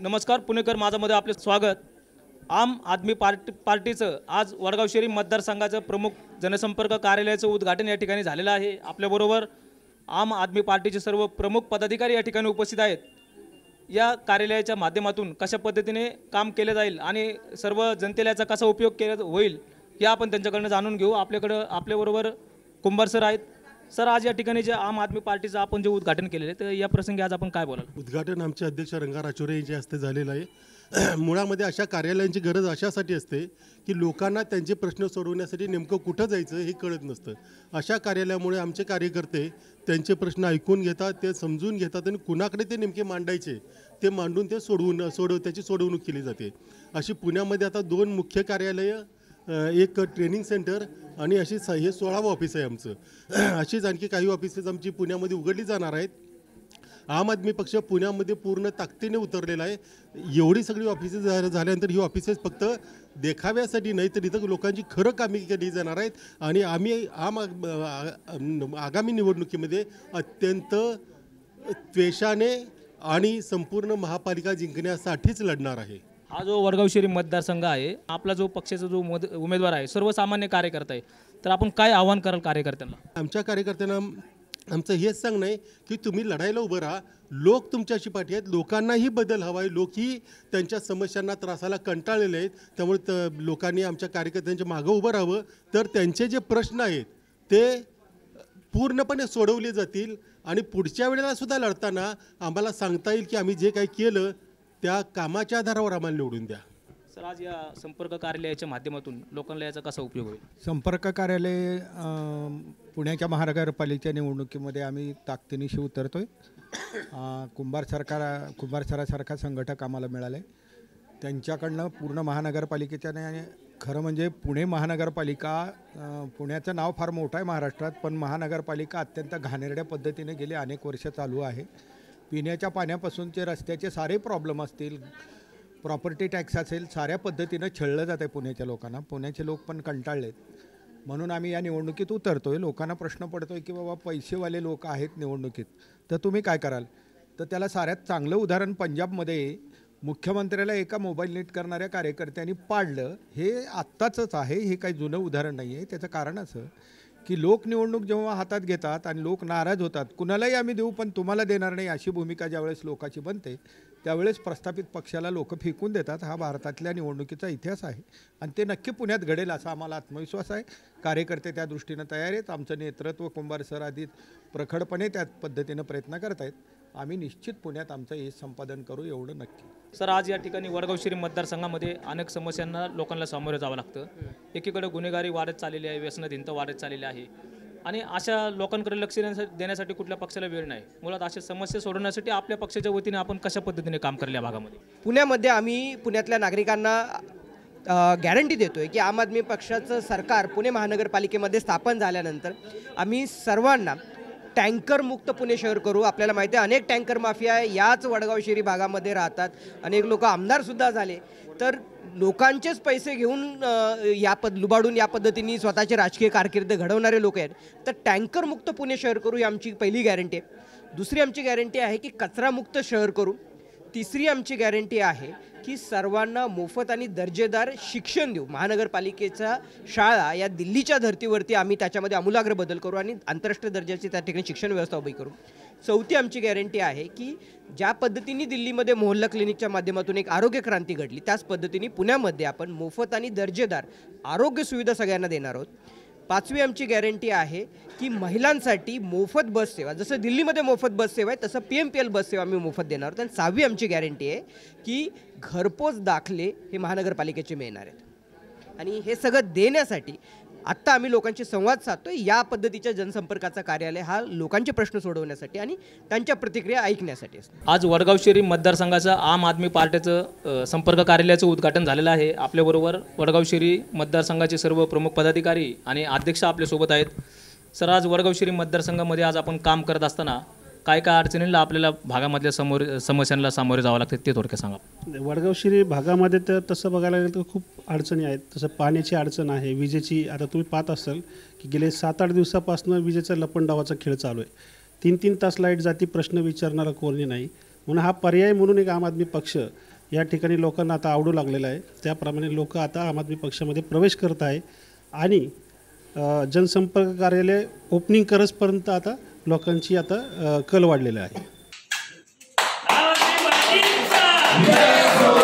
नमस्कार पुणेकर माझामध्ये आपले स्वागत आम आदमी पार्टी पार्टीचं आज वडगाव शेरी मतदारसंघाचं प्रमुख जनसंपर्क कार्यालयाचं उद्घाटन या ठिकाणी झालेलं आहे आपल्याबरोबर आम आदमी पार्टीचे सर्व प्रमुख पदाधिकारी या ठिकाणी उपस्थित आहेत या कार्यालयाच्या माध्यमातून कशा पद्धतीने काम केलं जाईल आणि सर्व जनतेला याचा कसा उपयोग केला होईल हे आपण त्यांच्याकडनं जाणून घेऊ आपल्याकडं आपल्याबरोबर कुंभार सर आहेत सर आज या ठिकाणी जे आम आदमी पार्टीचं आपण जे उद्घाटन केलेलं आहे तर या प्रसंगी आज आपण काय बोलाल उद्घाटन आमचे अध्यक्ष रंगा राचोरे यांच्या हस्ते झालेलं आहे मुळामध्ये अशा कार्यालयांची गरज अशासाठी असते की लोकांना त्यांचे प्रश्न सोडवण्यासाठी नेमकं कुठं जायचं हे कळत नसतं अशा कार्यालयामुळे आमचे कार्यकर्ते त्यांचे प्रश्न ऐकून घेतात ते समजून घेतात आणि कुणाकडे ते नेमके मांडायचे ते मांडून ते सोडवून सोडव त्याची सोडवणूक केली जाते अशी पुण्यामध्ये आता दोन मुख्य कार्यालयं एक ट्रेनिंग सेंटर आणि अशीच हे सोळावं ऑफिस आहे आमचं अशीच आणखी काही ऑफिसेस आमची पुण्यामध्ये उघडली जाणार आहेत आम आदमी पक्ष पुण्यामध्ये पूर्ण ताकदीने उतरलेला आहे एवढी सगळी ऑफिसेस झाल्यानंतर ही ऑफिसेस फक्त देखाव्यासाठी नाही तर इथं लोकांची खरं कामे केली जाणार आहेत आणि आम्ही आम आगामी निवडणुकीमध्ये अत्यंत त्वेषाने आणि संपूर्ण महापालिका जिंकण्यासाठीच लढणार आहे हा जो वडगाव शिरी मतदारसंघ आहे आपला जो पक्षाचा जो मद उमेदवार आहे सर्वसामान्य कार्यकर्ता आहे तर आपण काय आव्हान कराल कार्यकर्त्यांना आमच्या कार्यकर्त्यांना आमचं हेच सांगणं आहे की तुम्ही लढायला उभं राहा लोक तुमच्याशी पाठी आहेत लोकांनाही बदल हवा आहे लोकही त्यांच्या समस्यांना त्रासाला कंटाळलेले आहेत त्यामुळे त लोकांनी आमच्या कार्यकर्त्यांच्या मागं उभं राहावं तर त्यांचे जे प्रश्न आहेत ते पूर्णपणे सोडवले जातील आणि पुढच्या वेळेला सुद्धा लढताना आम्हाला सांगता येईल की आम्ही जे काही केलं त्या कामाच्या आधारावर आम्हाला निवडून द्या सर आज या संपर्क कार्यालयाच्या माध्यमातून लोकांना याचा कसा उपयोग होईल संपर्क कार्यालय पुण्याच्या महानगरपालिकेच्या निवडणुकीमध्ये आम्ही ताकदीनिशी उतरतोय कुंभार सरकार कुंभार सरासारखा संघटक आम्हाला मिळाला आहे त्यांच्याकडनं पूर्ण महानगरपालिकेच्या खरं म्हणजे पुणे महानगरपालिका पुण्याचं नाव फार मोठं आहे महाराष्ट्रात पण महानगरपालिका अत्यंत घाणेरड्या पद्धतीने गेली अनेक वर्ष चालू आहे पिण्याच्या पाण्यापासूनचे रस्त्याचे सारे प्रॉब्लेम असतील प्रॉपर्टी टॅक्स असेल साऱ्या पद्धतीनं छळलं जात आहे पुण्याच्या लोकांना पुण्याचे लोक पण कंटाळलेत म्हणून आम्ही या निवडणुकीत उतरतो आहे लोकांना प्रश्न पडतो आहे की बाबा पैसेवाले लोक आहेत निवडणुकीत तर तुम्ही काय कराल तर त्याला साऱ्यात चांगलं उदाहरण पंजाबमध्ये मुख्यमंत्र्याला एका मोबाईल नीट करणाऱ्या कार्यकर्त्यांनी पाडलं हे आत्ताचंच आहे हे काही जुनं उदाहरण नाही आहे त्याचं कारण असं की लोक निवडणूक जेव्हा हातात घेतात आणि लोक नाराज होतात कुणालाही आम्ही देऊ पण तुम्हाला देणार नाही अशी भूमिका ज्यावेळेस लोकाची बनते त्यावेळेस प्रस्थापित पक्षाला लोक फेकून देतात हा भारतातल्या निवडणुकीचा इतिहास आहे आणि ते नक्की पुण्यात घडेल असा आम्हाला आत्मविश्वास आहे कार्यकर्ते त्या दृष्टीनं तयार आहेत आमचं नेतृत्व कुंभार सर आधी प्रखडपणे त्या पद्धतीनं प्रयत्न करत आहेत आम्ही निश्चित पुण्यात आमचं हे संपादन करू एवढं नक्की सर आज या ठिकाणी वडगाव शिरी मतदारसंघामध्ये अनेक समस्यांना लोकांना सामोरं जावं लागतं एकीकडे गुन्हेगारी वाढत चाललेली आहे व्यसनधिंत वाढत चाललेली आहे आणि अशा लोकांकडे लक्ष देण्यासाठी कुठल्या पक्षाला वेळ नाही मुलात अशा समस्या सोडवण्यासाठी आपल्या पक्षाच्या वतीने आपण कशा पद्धतीने काम करल्या भागामध्ये पुण्यामध्ये आम्ही पुण्यातल्या नागरिकांना गॅरंटी देतो आहे की आम आदमी पक्षाचं सरकार पुणे महानगरपालिकेमध्ये स्थापन झाल्यानंतर आम्ही सर्वांना टँकर मुक्त पुणे शहर करू आपल्याला माहिती आहे अनेक टँकर माफिया याच वडगाव शेरी भागामध्ये राहतात अनेक लोक आमदारसुद्धा झाले तर लोकांचेच पैसे घेऊन या पद लुबाडून या पद्धतीने स्वतःचे राजकीय कारकिर्द घडवणारे लोक आहेत तर टँकर मुक्त पुणे शहर करू ही आमची पहिली गॅरंटी आहे दुसरी आमची गॅरंटी आहे की कचरामुक्त शहर करू तिसरी आमची गॅरंटी आहे की सर्वांना मोफत आणि दर्जेदार शिक्षण देऊ महानगरपालिकेचा शाळा या दिल्लीच्या धर्तीवरती आम्ही त्याच्यामध्ये अमूलाग्र बदल करू आणि आंतरराष्ट्रीय दर्जाची त्या ठिकाणी शिक्षण व्यवस्था उभी करू चौथी आमची गॅरंटी आहे की ज्या पद्धतीने दिल्लीमध्ये मोहल्ला क्लिनिकच्या माध्यमातून एक आरोग्य क्रांती घडली त्याच पद्धतीने पुण्यामध्ये आपण मोफत आणि दर्जेदार आरोग्य सुविधा सगळ्यांना देणार आहोत पाचवी आमची गॅरंटी आहे की महिलांसाठी मोफत बस सेवा जसं दिल्लीमध्ये मोफत बस सेवा आहे तसं P M P L bus सेवा आम्ही मोफत देणार आहोत आणि सहावी आमची गॅरंटी आहे की घरपोच दाखले हे महानगरपालिकेचे मिळणार आहेत आणि हे सगळं देण्यासाठी आत्ता आम्ही लोकांशी संवाद साधतो या पद्धतीच्या जनसंपर्काचा कार्यालय हा लोकांचे प्रश्न सोडवण्यासाठी आणि त्यांच्या प्रतिक्रिया ऐकण्यासाठी असतो आज वडगाव शेरी मतदारसंघाचं आम आदमी पार्टीचं संपर्क कार्यालयाचं उद्घाटन झालेलं आहे आपल्याबरोबर वडगाव शेरी मतदारसंघाचे सर्व प्रमुख पदाधिकारी आणि अध्यक्ष आपल्यासोबत आहेत सर आज वडगाव शेरी मतदारसंघामध्ये आज आपण काम करत असताना काय काय अडचणीला आपल्याला भागामधल्या समोर समस्यांना सामोरे जावं लागतं ते थोडक्यात सांगा वडगाव शिरी भागामध्ये तर तसं बघायला गेलं तर खूप अडचणी आहेत तसं पाण्याची अडचण आहे विजेची आता तुम्ही पाहत असाल की गेले सात आठ दिवसापासून विजेचा लपंडावाचा खेळ चालू आहे तीन तीन तास लाईट जाती प्रश्न विचारणारा कोणी नाही म्हणून हा पर्याय म्हणून एक आम आदमी पक्ष या ठिकाणी लोकांना आता आवडू लागलेला आहे त्याप्रमाणे लोक आता आम आदमी पक्षामध्ये प्रवेश करत आहे आणि जनसंपर्क कार्यालय ओपनिंग करसपर्यंत आता लोकांची आता कल वाढलेला आहे